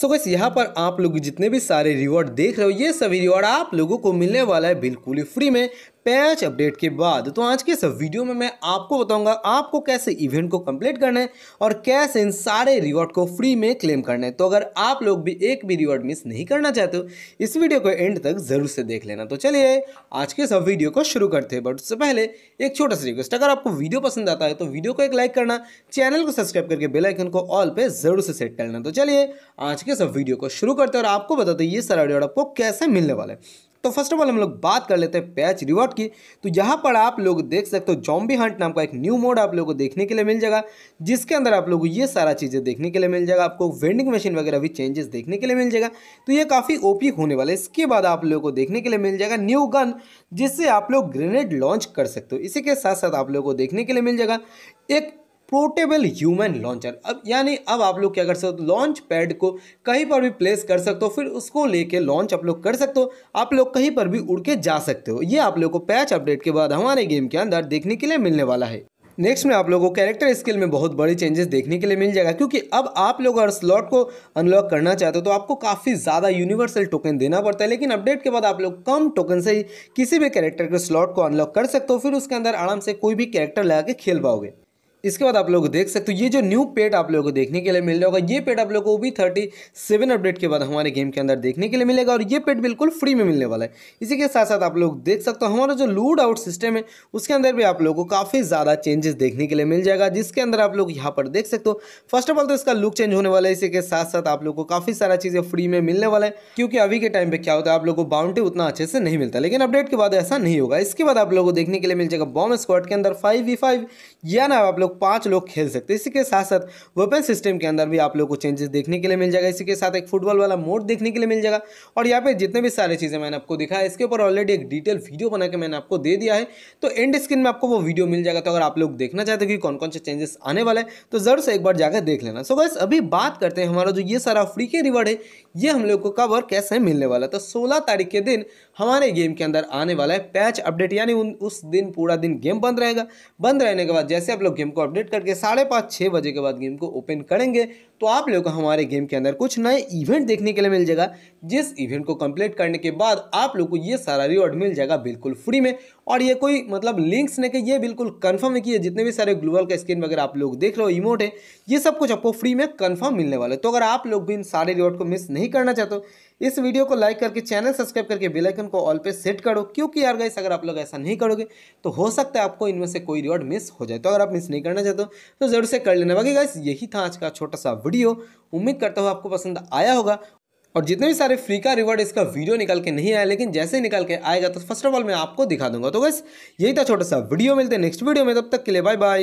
सो gas यहाँ पर आप लोग जितने भी सारे रिवॉर्ड देख रहे हो ये सभी रिवॉर्ड आप लोगों को मिलने वाला है बिल्कुल ही फ्री में पैच अपडेट के बाद तो आज के इस वीडियो में मैं आपको बताऊंगा आपको कैसे इवेंट को कंप्लीट करना है और कैसे इन सारे रिवॉर्ड को फ्री में क्लेम करना है तो अगर आप लोग भी एक भी रिवॉर्ड मिस नहीं करना चाहते हो इस वीडियो को एंड तक ज़रूर से देख लेना तो चलिए आज के इस वीडियो को शुरू करते हैं बट उससे पहले एक छोटा सा रिक्वेस्ट अगर आपको वीडियो पसंद आता है तो वीडियो को एक लाइक करना चैनल को सब्सक्राइब करके बेलाइकन को ऑल पर ज़रूर से सेट करना तो चलिए आज के इस वीडियो को शुरू करते हैं और आपको बताते ये सारा रिवॉर्ड आपको कैसे मिलने वाला है तो फर्स्ट ऑफ ऑल हम लोग बात कर लेते हैं पैच रिवॉर्ड की तो यहाँ पर आप लोग देख सकते हो जॉम्बी हंट नाम का एक न्यू मोड आप लोगों को देखने के लिए मिल जाएगा जिसके अंदर आप लोगों को ये सारा चीज़ें देखने के लिए मिल जाएगा आपको वेंडिंग मशीन वगैरह भी चेंजेस देखने के लिए मिल जाएगा तो ये काफ़ी ओ होने वाला है इसके बाद आप लोगों को देखने के लिए मिल जाएगा न्यू गन जिससे आप लोग ग्रेनेड लॉन्च कर सकते हो इसी के साथ साथ आप लोग को देखने के लिए मिल जाएगा एक पोर्टेबल ह्यूमन लॉन्चर अब यानी अब आप लोग क्या कर सकते हो लॉन्च पैड को कहीं पर भी प्लेस कर सकते हो फिर उसको लेके लॉन्च आप लोग कर सकते हो आप लोग कहीं पर भी उड़ के जा सकते हो ये आप लोग को पैच अपडेट के बाद हमारे गेम के अंदर देखने के लिए मिलने वाला है नेक्स्ट में आप लोगों को कैरेक्टर स्किल में बहुत बड़े चेंजेस देखने के लिए मिल जाएगा क्योंकि अब आप लोग अगर स्लॉट को अनलॉक करना चाहते हो तो आपको काफ़ी ज़्यादा यूनिवर्सल टोकन देना पड़ता है लेकिन अपडेट के बाद आप लोग कम टोकन से ही किसी भी कैरेक्टर के स्लॉट को अनलॉक कर सकते हो फिर उसके अंदर आराम से कोई भी कैरेक्टर लगा के खेल पाओगे इसके बाद आप लोग देख सकते हो ये जो न्यू पेट आप लोगों को देखने के लिए मिल रहा होगा ये पेट आप लोगों को भी थर्टी सेवन अपडेट के बाद हमारे गेम के अंदर देखने के लिए मिलेगा और ये पेट बिल्कुल फ्री में मिलने वाला है इसी के साथ साथ आप लोग देख सकते हो हमारा जो लूड आउट सिस्टम है उसके अंदर भी आप लोगों को काफ़ी ज़्यादा चेंजेस देखने के लिए मिल जाएगा जिसके अंदर आप लोग यहाँ पर देख सकते हो फर्स्ट ऑफ ऑल तो इसका लुक चेंज होने वाला है इसी के साथ साथ आप लोग को काफ़ी सारा चीज़ें फ्री में मिलने वाला है क्योंकि अभी के टाइम पर क्या होता है आप लोग को बाउंड्री उतना अच्छे से नहीं मिलता लेकिन अपडेट के बाद ऐसा नहीं होगा इसके बाद आप लोग को देखने के लिए मिल जाएगा बॉम्ब स्क्वाड के अंदर फाइव वी फाइव या ना आप लोग पाँच लोग खेल सकते हैं इसी के साथ साथ वेपन सिस्टम के अंदर भी आप लोग को चेंजेस देखने के लिए मिल जाएगा इसी के साथ एक फुटबॉल वाला मोड देखने के लिए मिल जाएगा और यहाँ पे जितने भी सारी चीज़ें मैंने आपको दिखा इसके ऊपर ऑलरेडी एक डिटेल वीडियो बना के मैंने आपको दे दिया है तो एंड स्क्रीन में आपको वो वीडियो मिल जाएगा तो अगर आप लोग देखना चाहते हो कि कौन कौन से चेंजेस आने वाले हैं तो ज़रूर से एक बार जाकर देख लेना सो बस अभी बात करते हैं हमारा जो ये सारा फ्री के रिवॉर्ड है ये हम लोग को कब और कैसे मिलने वाला तो सोलह तारीख के दिन हमारे गेम के अंदर आने वाला है पैच अपडेट यानी उस दिन पूरा दिन गेम बंद रहेगा बंद रहने के बाद जैसे आप लोग गेम को अपडेट करके साढ़े पाँच छः बजे के बाद गेम को ओपन करेंगे तो आप लोगों को हमारे गेम के अंदर कुछ नए इवेंट देखने के लिए मिल जाएगा जिस इवेंट को कंप्लीट करने के बाद आप लोग को ये सारा रिवॉर्ड मिल जाएगा बिल्कुल फ्री में और ये कोई मतलब लिंक्स नहीं कि ये बिल्कुल कन्फर्म है कि ये जितने भी सारे ग्लोबल का स्क्रीन वगैरह आप लोग देख लो इमोट है ये सब कुछ आपको फ्री में कन्फर्म मिलने वाला है तो अगर आप लोग भी इन सारे रिवॉर्ड को मिस नहीं करना चाहते इस वीडियो को लाइक करके चैनल सब्सक्राइब करके आइकन को ऑल पे सेट करो क्योंकि यार गाइस अगर आप लोग ऐसा नहीं करोगे तो हो सकता है आपको इनमें से कोई रिवॉर्ड मिस हो जाए तो अगर आप मिस नहीं करना लेना चाहते हो तो ज़रूर से कर लेना बाकी गाइस यही था आज का छोटा सा वीडियो उम्मीद करता हूँ आपको पसंद आया होगा और जितने भी सारे फ्री का रिवॉर्ड इसका वीडियो निकाल के नहीं आया लेकिन जैसे निकाल के आएगा तो फर्स्ट ऑफ ऑल मैं आपको दिखा दूंगा तो बस यही था छोटा सा वीडियो मिलते नेक्स्ट वीडियो में तब तक के लिए बाय बाय